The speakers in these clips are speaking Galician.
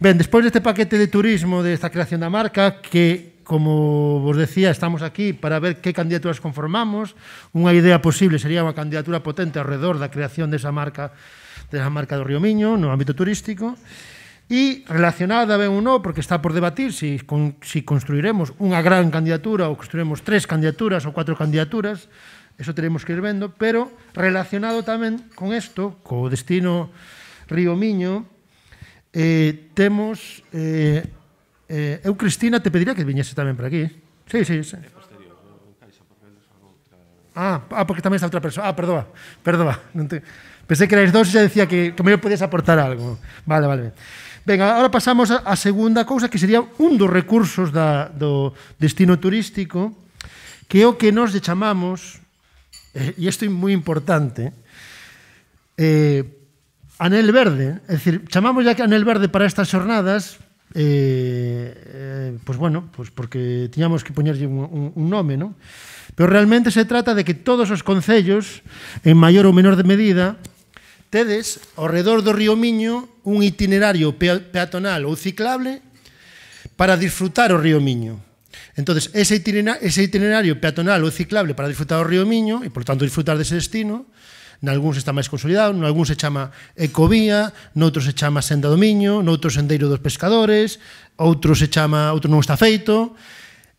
Ben, despois deste paquete de turismo, desta creación da marca, que, como vos decía, estamos aquí para ver que candidaturas conformamos, unha idea posible sería unha candidatura potente alrededor da creación desa marca desa marca do Río Miño no ámbito turístico, e relacionada ben ou non, porque está por debatir si, con, si construiremos unha gran candidatura ou construiremos tres candidaturas ou cuatro candidaturas, eso teremos que ir vendo, pero relacionado tamén con isto, co destino Río Miño, Eh, temos... Eh, eh, eu, Cristina, te pediría que viñese tamén por aquí. Sí, sí, sí. Ah, ah, porque tamén está outra persoa. Ah, perdoa, perdoa. Non te... Pensei que erais dos e xa decía que, que me podías aportar algo. Vale, vale. Venga, ahora pasamos á segunda cousa que sería un dos recursos da, do destino turístico que é o que nos chamamos chamamos eh, e isto é moi importante eh, Anel Verde, é dicir, chamamos ya que Anel Verde para estas xornadas, eh, eh, pois pues bueno, pois pues porque tiñamos que poñerlle un, un, un nome, non? Pero realmente se trata de que todos os concellos, en maior ou menor de medida, tedes ao redor do río Miño un itinerario peatonal ou ciclable para disfrutar o río Miño. Entonces, ese itinerario, ese itinerario peatonal ou ciclable para disfrutar o río Miño e, por tanto, disfrutar dese destino, nalgúns está máis consolidado, nalgúns se chama Ecovía, noutros se chama Senda do Miño, noutros Sendeiro dos Pescadores, outros se chama, outro non está feito.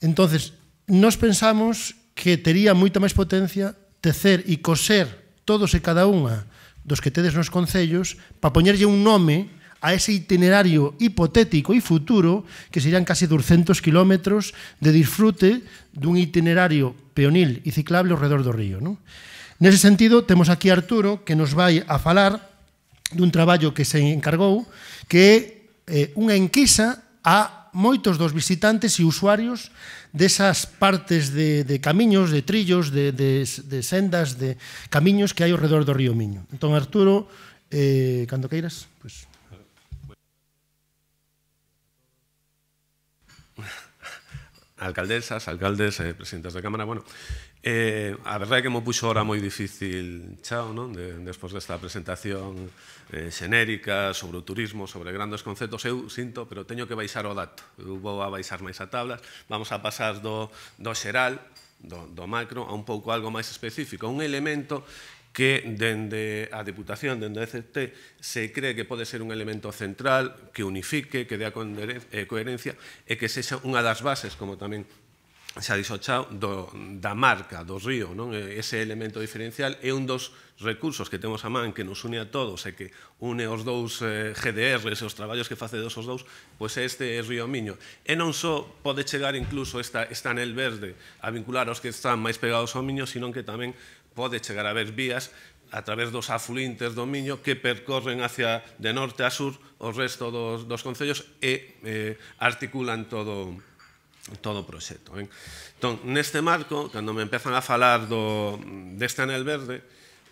Entonces, nós pensamos que tería moita máis potencia tecer e coser todos e cada unha dos que tedes nos concellos para poñerlle un nome a ese itinerario hipotético e futuro que serían casi 200 kilómetros de disfrute dun itinerario peonil e ciclable ao redor do río. Non? Nese sentido, temos aquí a Arturo que nos vai a falar dun traballo que se encargou que é eh, unha enquisa a moitos dos visitantes e usuarios desas partes de, de camiños, de trillos, de, de, de sendas, de camiños que hai ao redor do río Miño. Entón, Arturo, eh, cando queiras, pois... Pues... Alcaldesas, alcaldes, eh, presidentes da Cámara, bueno, Eh, a verdade é que mo puxo hora moi difícil Chao, non? De, despois desta presentación eh, xenérica sobre o turismo, sobre grandes conceptos, eu sinto, pero teño que baixar o dato. Eu vou a baixar máis a tablas, vamos a pasar do, do xeral, do, do macro, a un pouco algo máis específico, un elemento que dende a Deputación, dende a ECT, se cree que pode ser un elemento central, que unifique, que dea eh, coherencia e que sexa unha das bases, como tamén xa dixo Chao, do, da marca, do río, non? ese elemento diferencial é un dos recursos que temos a man que nos une a todos e que une os dous eh, GDRs e os traballos que dos os dous, pois é este río Miño. E non só pode chegar incluso esta, esta anel verde a vincular os que están máis pegados ao Miño, sino que tamén pode chegar a ver vías a través dos afluintes do Miño que percorren hacia de norte a sur o resto dos, dos concellos e eh, articulan todo o todo o proxecto. Ben? Entón, neste marco, cando me empezan a falar do, deste anel verde,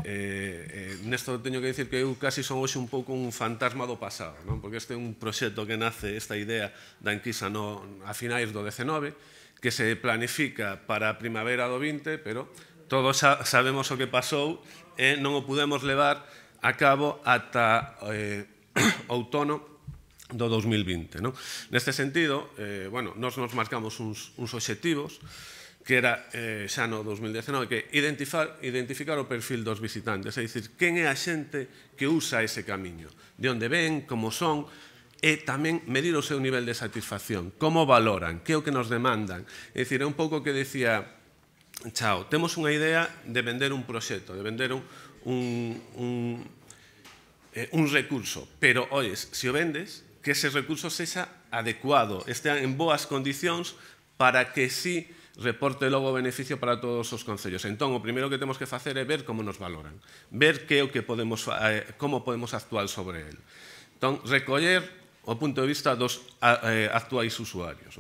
eh, eh, nesto teño que dicir que eu casi son hoxe un pouco un fantasma do pasado, non? porque este é un proxecto que nace esta idea da enquisa no, a finais do 19, que se planifica para a primavera do 20, pero todos sa sabemos o que pasou e eh, non o pudemos levar a cabo ata eh, outono do 2020. Non? Neste sentido, eh, bueno, nos nos marcamos uns, uns obxectivos que era eh, xa no 2019, que identificar, identificar o perfil dos visitantes, é dicir, quen é a xente que usa ese camiño, de onde ven, como son, e tamén medir o seu nivel de satisfacción, como valoran, que é o que nos demandan. É dicir, é un pouco que decía Chao, temos unha idea de vender un proxecto, de vender un, un, un, eh, un recurso, pero, oi, se o vendes, que ese recurso sexa adecuado, este en boas condicións para que si sí reporte logo beneficio para todos os concellos. Entón, o primeiro que temos que facer é ver como nos valoran, ver que o que podemos, eh, como podemos actuar sobre el. Entón, recoller o punto de vista dos eh, actuais usuarios.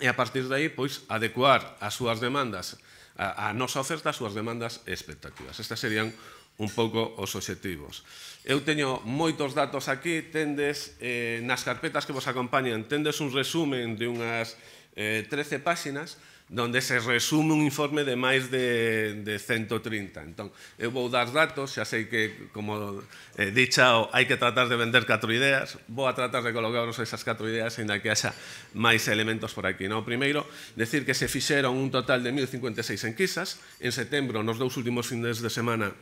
E a partir de aí, pois, adecuar as súas demandas, a, a nosa oferta, as súas demandas e expectativas. Estas serían un pouco os obxectivos. Eu teño moitos datos aquí, tendes eh, nas carpetas que vos acompañan, tendes un resumen de unhas eh, 13 páxinas, donde se resume un informe de máis de, de 130. Entón, eu vou dar datos, xa sei que, como eh, dicha, hai que tratar de vender catro ideas, vou a tratar de colocaros esas catro ideas, en que haxa máis elementos por aquí. No? Primeiro, decir que se fixeron un total de 1.056 enquisas, en setembro, nos dous últimos fines de semana,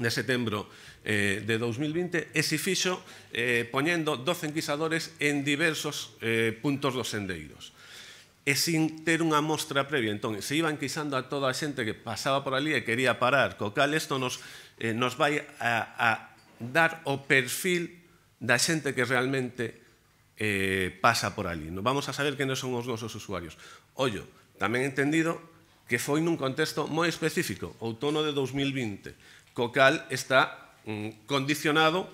de setembro eh, de 2020 e se fixo eh, poñendo 12 enquisadores en diversos eh, puntos dos sendeiros e sin ter unha mostra previa. Entón, se iban quisando a toda a xente que pasaba por ali e quería parar, co cal isto nos, eh, nos vai a, a dar o perfil da xente que realmente eh, pasa por ali. vamos a saber quenes son os nosos usuarios. Ollo, tamén entendido que foi nun contexto moi específico, outono de 2020 co cal está mm, condicionado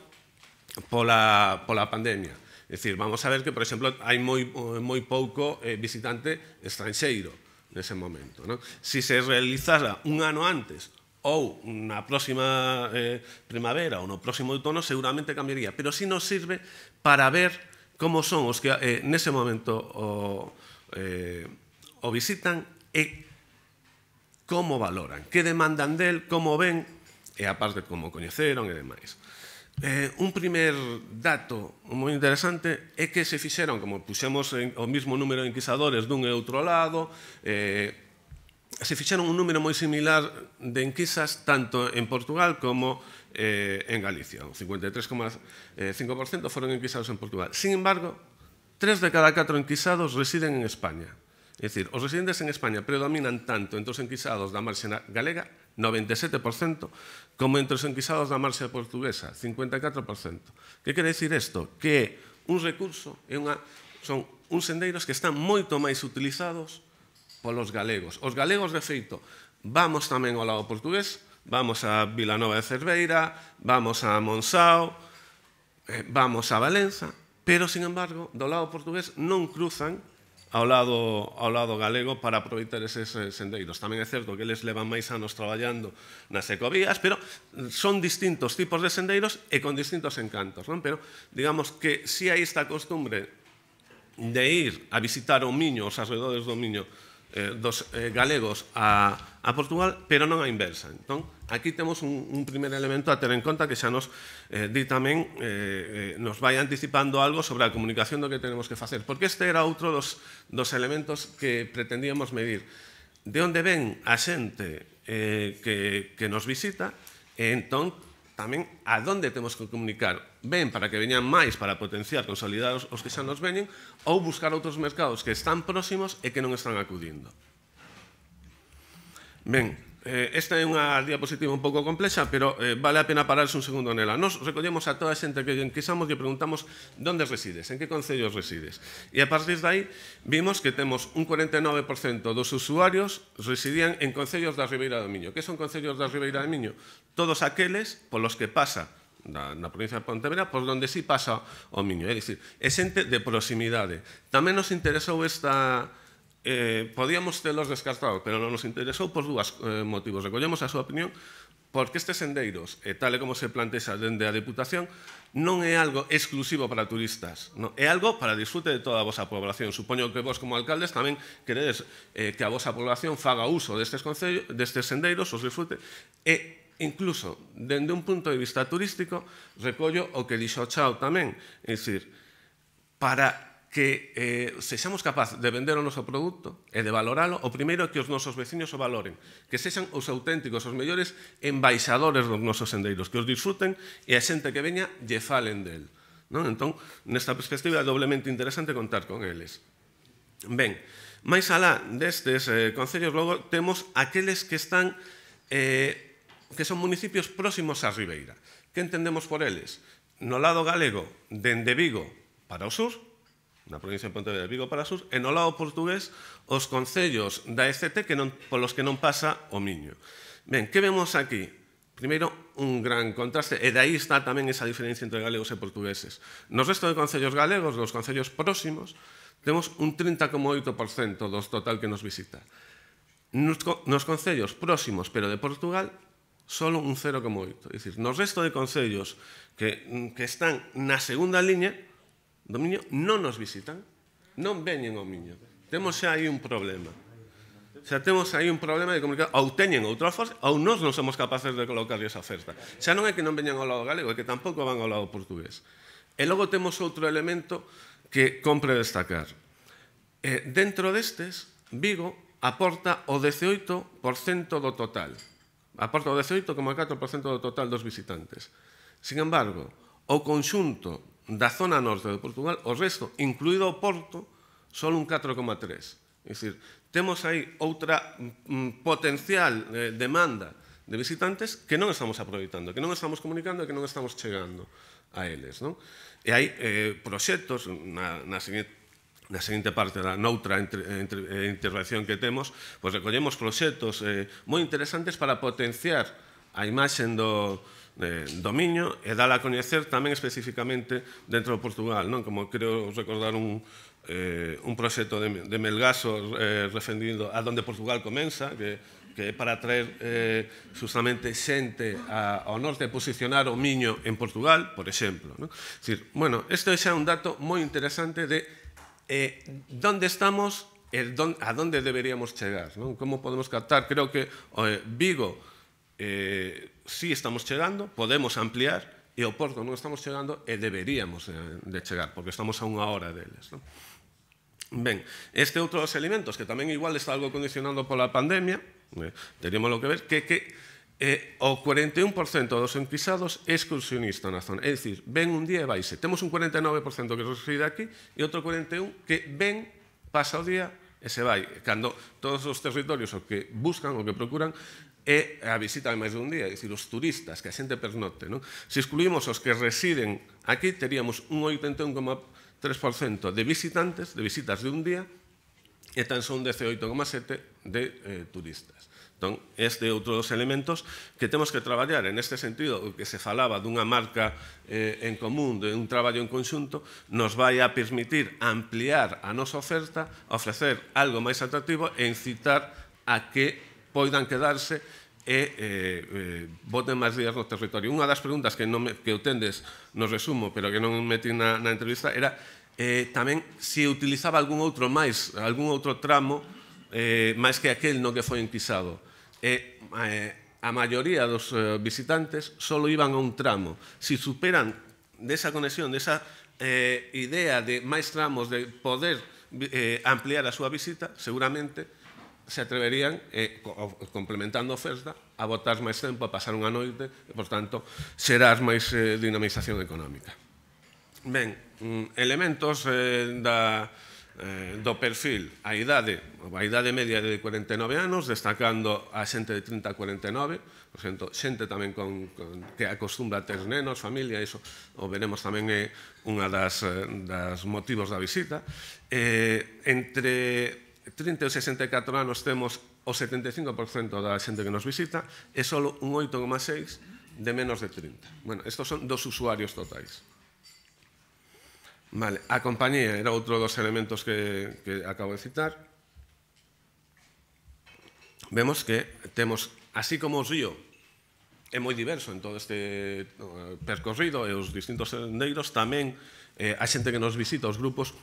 pola, pola pandemia. É dicir, vamos a ver que, por exemplo, hai moi, eh, moi pouco eh, visitante estranxeiro nese momento. Non? Si se realizara un ano antes ou na próxima eh, primavera ou no próximo outono seguramente cambiaría, pero si nos sirve para ver como son os que eh, nese momento o, eh, o visitan e como valoran, que demandan del, como ven e a parte como coñeceron e demais. Eh, un primer dato moi interesante é que se fixeron, como puxemos en, o mismo número de inquisadores dun e outro lado, eh, se fixeron un número moi similar de enquisas tanto en Portugal como eh, en Galicia. O 53,5% foron enquisados en Portugal. Sin embargo, tres de cada catro enquisados residen en España. É dicir, os residentes en España predominan tanto entre os enquisados da marxena galega, 97%, como entre os enquisados da marxa portuguesa, 54%. Que quere dicir isto? Que un recurso é unha, son uns sendeiros que están moito máis utilizados polos galegos. Os galegos, de feito, vamos tamén ao lado portugués, vamos a Vilanova de Cerveira, vamos a Monsao, eh, vamos a Valenza, pero, sin embargo, do lado portugués non cruzan ao lado, ao lado galego para aproveitar eses eh, sendeiros. Tamén é certo que eles levan máis anos traballando nas ecovías, pero son distintos tipos de sendeiros e con distintos encantos. Non? Pero digamos que si hai esta costumbre de ir a visitar o Miño, os arredores do Miño, eh, dos eh, galegos a a Portugal, pero non a inversa. Entón, aquí temos un, un primer elemento a ter en conta que xa nos eh, di tamén, eh, eh, nos vai anticipando algo sobre a comunicación do que tenemos que facer, porque este era outro dos, dos elementos que pretendíamos medir. De onde ven a xente eh, que, que nos visita, e entón tamén a donde temos que comunicar. Ben para que veñan máis para potenciar, consolidar os, os que xa nos veñen, ou buscar outros mercados que están próximos e que non están acudindo. Ben, eh, esta é unha diapositiva un pouco complexa, pero eh, vale a pena pararse un segundo nela. Nos recollemos a toda a xente que enquisamos e preguntamos onde resides, en que concellos resides. E a partir dai, vimos que temos un 49% dos usuarios residían en concellos da Ribeira do Miño. Que son concellos da Ribeira do Miño? Todos aqueles polos que pasa na, na provincia de Pontevedra, por donde sí pasa o Miño. É dicir, é xente de proximidade. Tamén nos interesou esta eh, podíamos telos descartado, pero non nos interesou por dúas eh, motivos. Recollemos a súa opinión porque estes sendeiros, e tal como se plantexa dende a Deputación, non é algo exclusivo para turistas, non? é algo para disfrute de toda a vosa población. Supoño que vos como alcaldes tamén queredes eh, que a vosa población faga uso destes, concello, destes sendeiros, os disfrute, e incluso, dende un punto de vista turístico, recollo o que dixo Chao tamén, é dicir, para que eh, se seamos capaz de vender o noso produto e de valoralo, o primeiro é que os nosos veciños o valoren, que sexan os auténticos, os mellores embaixadores dos nosos sendeiros, que os disfruten e a xente que veña lle falen del. Non? Entón, nesta perspectiva é doblemente interesante contar con eles. Ben, máis alá destes eh, concellos, logo temos aqueles que están eh, que son municipios próximos á Ribeira. Que entendemos por eles? No lado galego, dende Vigo para o sur, na provincia de Pontevedra e Vigo para Sur, e no lado portugués os concellos da ECT que non, polos que non pasa o Miño. Ben, que vemos aquí? Primeiro, un gran contraste, e daí está tamén esa diferencia entre galegos e portugueses. Nos resto de concellos galegos, dos concellos próximos, temos un 30,8% dos total que nos visita. Nos, nos concellos próximos, pero de Portugal, solo un 0,8. É dicir, nos resto de concellos que, que están na segunda liña, do Miño non nos visitan, non veñen ao Miño. Temos xa aí un problema. Xa temos aí un problema de comunicación, ou teñen outra forza, ou nós non somos capaces de colocar esa oferta. Xa non é que non veñan ao lado galego, é que tampouco van ao lado portugués. E logo temos outro elemento que compre destacar. E dentro destes, Vigo aporta o 18% do total. Aporta o 18,4% do total dos visitantes. Sin embargo, o conxunto da zona norte de Portugal, o resto, incluído o Porto, só un 4,3. É dicir, temos aí outra mm, mm, potencial eh, demanda de visitantes que non estamos aproveitando, que non estamos comunicando e que non estamos chegando a eles. Non? E hai eh, proxectos na, na seguinte na seguinte parte da noutra entre, entre, eh, intervención que temos, pois recollemos proxectos eh, moi interesantes para potenciar a imaxen do, eh, dominio e dala a coñecer tamén especificamente dentro de Portugal, non? Como creo recordar un, eh, un proxecto de, de Melgaso eh, a donde Portugal comenza, que, que é para traer eh, justamente xente a, ao norte e posicionar o miño en Portugal, por exemplo. Non? Dicir, bueno, isto é xa un dato moi interesante de eh, donde estamos e don, a donde deberíamos chegar, non? como podemos captar. Creo que eh, Vigo eh, sí estamos chegando, podemos ampliar, e o Porto non estamos chegando e deberíamos de, eh, de chegar, porque estamos a unha hora deles. Non? Ben, este outro dos elementos que tamén igual está algo condicionado pola pandemia, eh, teríamos lo que ver, que, que eh, o 41% dos enquisados é excursionista na zona. É dicir, ven un día e vaise. Temos un 49% que reside aquí e outro 41% que ven, pasa o día e se vai. Cando todos os territorios o que buscan, o que procuran, e a visita de máis dun día, é dicir, os turistas, que a xente pernote. Non? Se excluímos os que residen aquí, teríamos un 81,3% de visitantes, de visitas de un día, e tan son 18,7 de eh, turistas. Entón, este é outro dos elementos que temos que traballar en este sentido, o que se falaba dunha marca eh, en común, de un traballo en conxunto, nos vai a permitir ampliar a nosa oferta, ofrecer algo máis atractivo e incitar a que poidan quedarse e eh, eh, voten máis días no territorio. Unha das preguntas que, non me, que eu tendes no resumo, pero que non metí na, na entrevista, era eh, tamén se utilizaba algún outro máis, algún outro tramo eh, máis que aquel no que foi enquisado. E eh, a maioría dos eh, visitantes solo iban a un tramo. Se si superan desa conexión, desa eh, idea de máis tramos de poder eh, ampliar a súa visita, seguramente se atreverían, eh, complementando a oferta, a botar máis tempo, a pasar unha noite, e, por tanto, xerás máis eh, dinamización económica. Ben, mm, elementos eh, da, eh, do perfil, a idade, a idade media de 49 anos, destacando a xente de 30 a 49, por xente tamén con, con, que acostumbra a ter nenos, familia, iso o veremos tamén é eh, unha das, eh, das motivos da visita. Eh, entre 30 ou 64 anos temos o 75% da xente que nos visita e só un 8,6 de menos de 30. Bueno, estos son dos usuarios totais. Vale, a compañía era outro dos elementos que, que acabo de citar. Vemos que temos, así como os río é moi diverso en todo este eh, percorrido e os distintos sendeiros, tamén eh, a xente que nos visita, os grupos,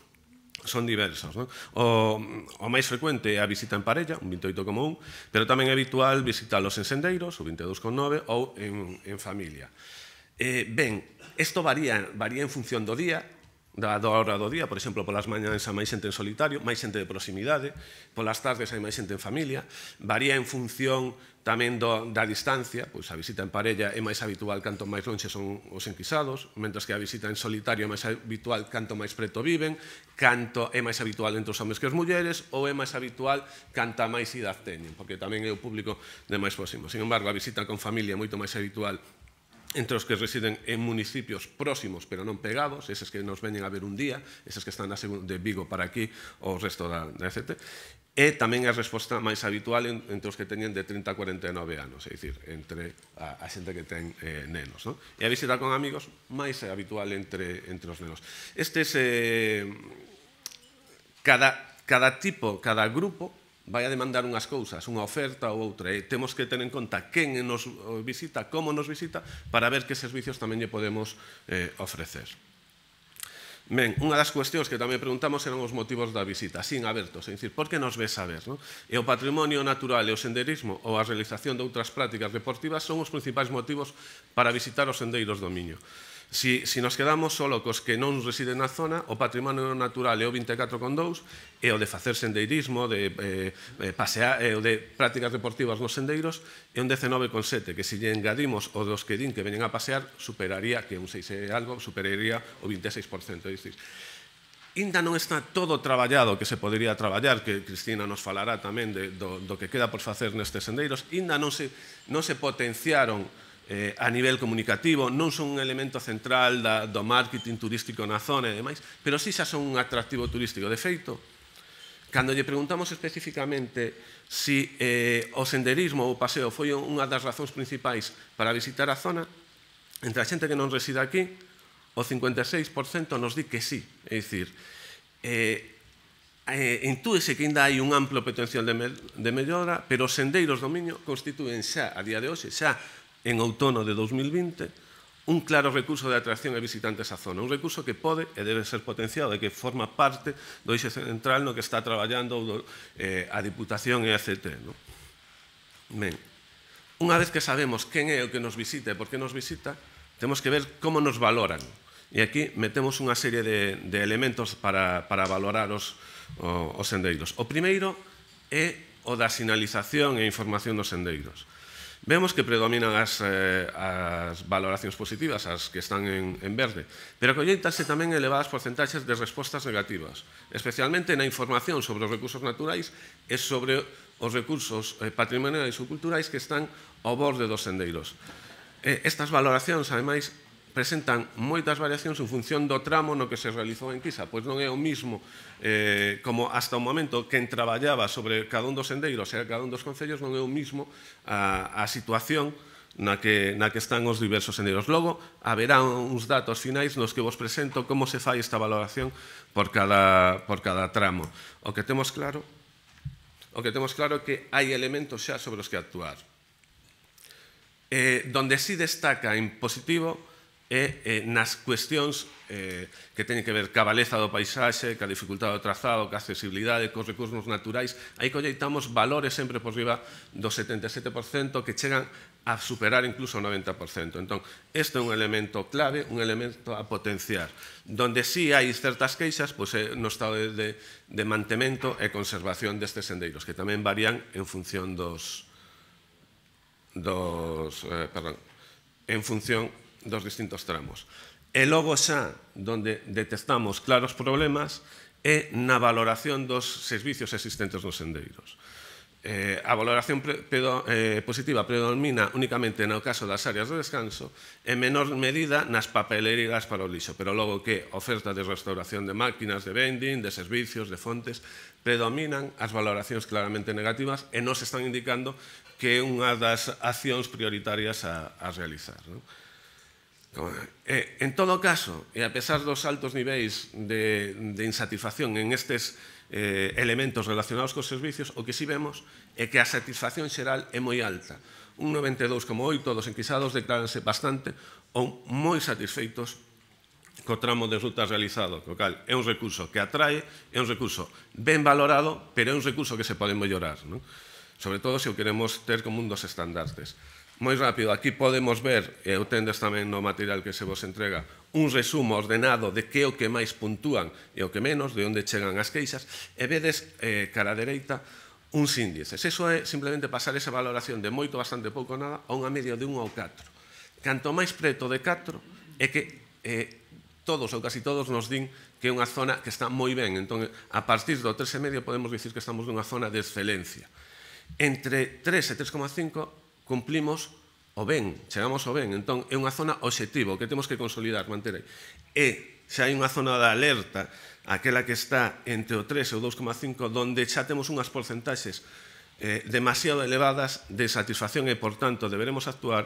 son diversos. Non? O, o máis frecuente é a visita en parella, un 28,1, pero tamén é habitual visitalos en sendeiros, o 22,9, ou en, en familia. Eh, ben, isto varía, varía en función do día, da, hora do día, por exemplo, polas mañanes hai máis xente en solitario, máis xente de proximidade, polas tardes hai máis xente en familia, varía en función tamén do, da distancia, pois a visita en parella é máis habitual canto máis lonxe son os enquisados, mentras que a visita en solitario é máis habitual canto máis preto viven, canto é máis habitual entre os homens que as mulleres, ou é máis habitual canta máis idade teñen, porque tamén é o público de máis próximo. Sin embargo, a visita con familia é moito máis habitual entre os que residen en municipios próximos pero non pegados, eses que nos veñen a ver un día, eses que están de Vigo para aquí o resto da, etc. e tamén é a resposta máis habitual entre os que teñen de 30 a 49 anos, é dicir, entre a, a xente que ten eh, nenos. No? E a visita con amigos máis é habitual entre, entre os nenos. Este é... Eh, cada, cada tipo, cada grupo vai a demandar unhas cousas, unha oferta ou outra, e temos que ter en conta quen nos eh, visita, como nos visita, para ver que servicios tamén lle podemos eh, ofrecer. Ben, unha das cuestións que tamén preguntamos eran os motivos da visita, sin abertos, é dicir, por que nos ves a ver? No? E o patrimonio natural e o senderismo ou a realización de outras prácticas deportivas son os principais motivos para visitar os sendeiros do Miño. Si, si nos quedamos solo cos que non residen na zona, o patrimonio natural é o 24,2 e o de facer sendeirismo, de eh, eh pasear, e eh, o de prácticas deportivas nos sendeiros é un 19,7, que se si lle engadimos o dos que din que veñen a pasear, superaría que un 6 e algo, superaría o 26%. dicir, Inda non está todo traballado que se podría traballar, que Cristina nos falará tamén de, do, do que queda por facer nestes sendeiros, inda non se, non se potenciaron eh, a nivel comunicativo, non son un elemento central da, do marketing turístico na zona e demais, pero sí xa son un atractivo turístico. De feito, cando lle preguntamos especificamente si eh, o senderismo ou o paseo foi unha das razóns principais para visitar a zona, entre a xente que non reside aquí, o 56% nos di que sí. É dicir, eh, eh, intúese que ainda hai un amplo potencial de, me, de mellora, pero os sendeiros do Miño constituen xa, a día de hoxe, xa en outono de 2020 un claro recurso de atracción a visitantes á zona, un recurso que pode e debe ser potenciado e que forma parte do eixe central no que está traballando eh, a Diputación e a CT. No? Ben, unha vez que sabemos quen é o que nos visita e por que nos visita, temos que ver como nos valoran. E aquí metemos unha serie de, de elementos para, para valorar os, os sendeiros. O primeiro é o da sinalización e información dos sendeiros. Vemos que predominan as, eh, as valoracións positivas, as que están en, en verde, pero colleitase tamén elevadas porcentaxes de respostas negativas, especialmente na información sobre os recursos naturais e sobre os recursos eh, patrimoniais ou culturais que están ao borde dos sendeiros. Eh, estas valoracións, ademais, presentan moitas variacións en función do tramo no que se realizou a enquisa, pois non é o mismo eh, como hasta o momento en traballaba sobre cada un dos sendeiros e cada un dos concellos non é o mismo a, a situación na que, na que están os diversos sendeiros. Logo, haberá uns datos finais nos que vos presento como se fai esta valoración por cada, por cada tramo. O que temos claro o que temos claro é que hai elementos xa sobre os que actuar. Eh, donde sí destaca en positivo e eh, nas cuestións eh, que teñen que ver ca valeza do paisaxe, ca dificultade do trazado, ca accesibilidade, cos recursos naturais, aí colleitamos valores sempre por riba do 77% que chegan a superar incluso o 90%. Entón, este é un elemento clave, un elemento a potenciar. Donde sí hai certas queixas, pois é no estado de, de, de mantemento e conservación destes sendeiros, que tamén varían en función dos... dos eh, perdón, en función dos distintos tramos. E logo xa, donde detectamos claros problemas, é na valoración dos servizos existentes nos sendeiros. Eh, a valoración pre, pedo, eh, positiva predomina únicamente no caso das áreas de descanso e menor medida nas papelerías para o lixo, pero logo que oferta de restauración de máquinas, de vending, de servicios, de fontes, predominan as valoracións claramente negativas e nos están indicando que é unha das accións prioritarias a, a realizar. Non? Eh, en todo caso, e a pesar dos altos niveis de, de insatisfacción en estes eh, elementos relacionados cos servicios, o que si sí vemos é que a satisfacción xeral é moi alta. Un 92,8 dos enquisados declaranse bastante ou moi satisfeitos co tramo de rutas realizado, co cal é un recurso que atrae, é un recurso ben valorado, pero é un recurso que se pode mellorar, non? sobre todo se o queremos ter como un dos estandartes moi rápido, aquí podemos ver, e o tendes tamén no material que se vos entrega, un resumo ordenado de que o que máis puntúan e o que menos, de onde chegan as queixas, e vedes eh, cara a dereita uns índices. Eso é simplemente pasar esa valoración de moito, bastante pouco, nada, a unha media de un ao 4. Canto máis preto de 4 é que eh, todos ou casi todos nos din que é unha zona que está moi ben. Entón, a partir do 3,5 podemos dicir que estamos nunha zona de excelencia. Entre 3 e 3,5 cumplimos o ben, chegamos ao ben. Entón, é unha zona obxectivo que temos que consolidar, manter aí. E xa hai unha zona de alerta, aquela que está entre o 3 e o 2,5, donde xa temos unhas porcentaxes eh, demasiado elevadas de satisfacción e, por tanto, deberemos actuar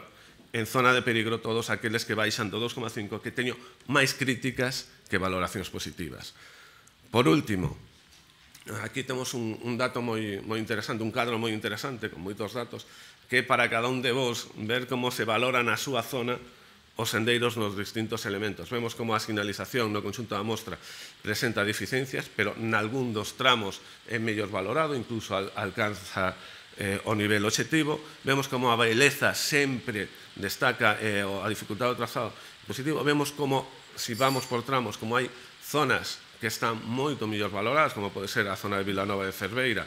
en zona de perigro todos aqueles que baixan do 2,5 que teño máis críticas que valoracións positivas. Por último, aquí temos un, un dato moi, moi interesante, un cadro moi interesante, con moitos datos, que para cada un de vos ver como se valora na súa zona os sendeiros nos distintos elementos. Vemos como a sinalización no conxunto da mostra presenta deficiencias, pero nalgún dos tramos é mellor valorado, incluso alcanza eh, o nivel objetivo. Vemos como a baileza sempre destaca eh, a dificultad do trazado positivo. Vemos como, se si vamos por tramos, como hai zonas que están moito mellor valoradas, como pode ser a zona de Nova de Cerveira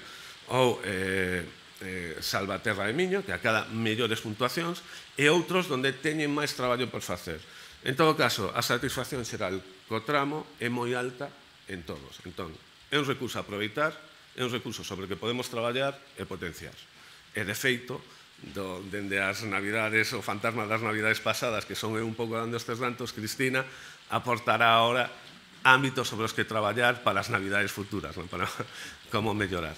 ou eh, eh, Salvaterra de Miño, que acada mellores puntuacións, e outros onde teñen máis traballo por facer. En todo caso, a satisfacción xeral co tramo é moi alta en todos. Entón, é un recurso a aproveitar, é un recurso sobre o que podemos traballar e potenciar. E, de feito, do, dende as navidades, o fantasma das navidades pasadas, que son un pouco dando estes dantos, Cristina, aportará ahora ámbitos sobre os que traballar para as navidades futuras, para como mellorar.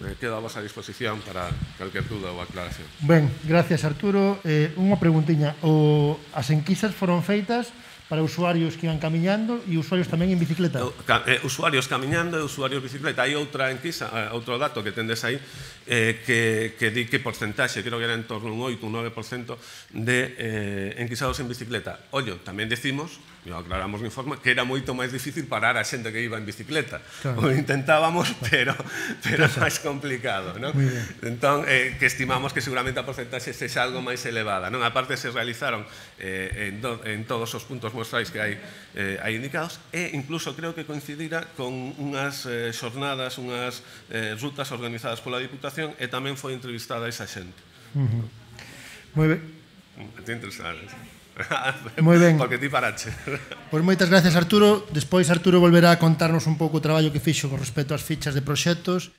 Me queda a vosa disposición para calquer duda ou aclaración. Ben, gracias Arturo. Eh, unha preguntiña. O, as enquisas foron feitas para usuarios que iban camiñando e usuarios tamén en bicicleta. Eh, usuarios camiñando e usuarios bicicleta. Hai outra enquisa, eh, outro dato que tendes aí, eh, que, que di que porcentaxe, creo que era en torno un 8, ou 9% de eh, enquisados en bicicleta. Ollo, tamén decimos e aclaramos o informe que era moito máis difícil parar a xente que iba en bicicleta. Claro. O intentábamos, pero pero claro. máis complicado, non? Entón, eh, que estimamos que seguramente a porcentaxe sexa algo máis elevada, non? Aparte se realizaron eh, en, do, en todos os puntos mostrais que hai eh, hai indicados e incluso creo que coincidira con unhas eh, xornadas, unhas eh, rutas organizadas pola Diputación e tamén foi entrevistada esa xente. Uh -huh. Moi ben. Interesante. Moi ben. Porque ti parache. Pois moitas gracias, Arturo. Despois Arturo volverá a contarnos un pouco o traballo que fixo con respecto ás fichas de proxectos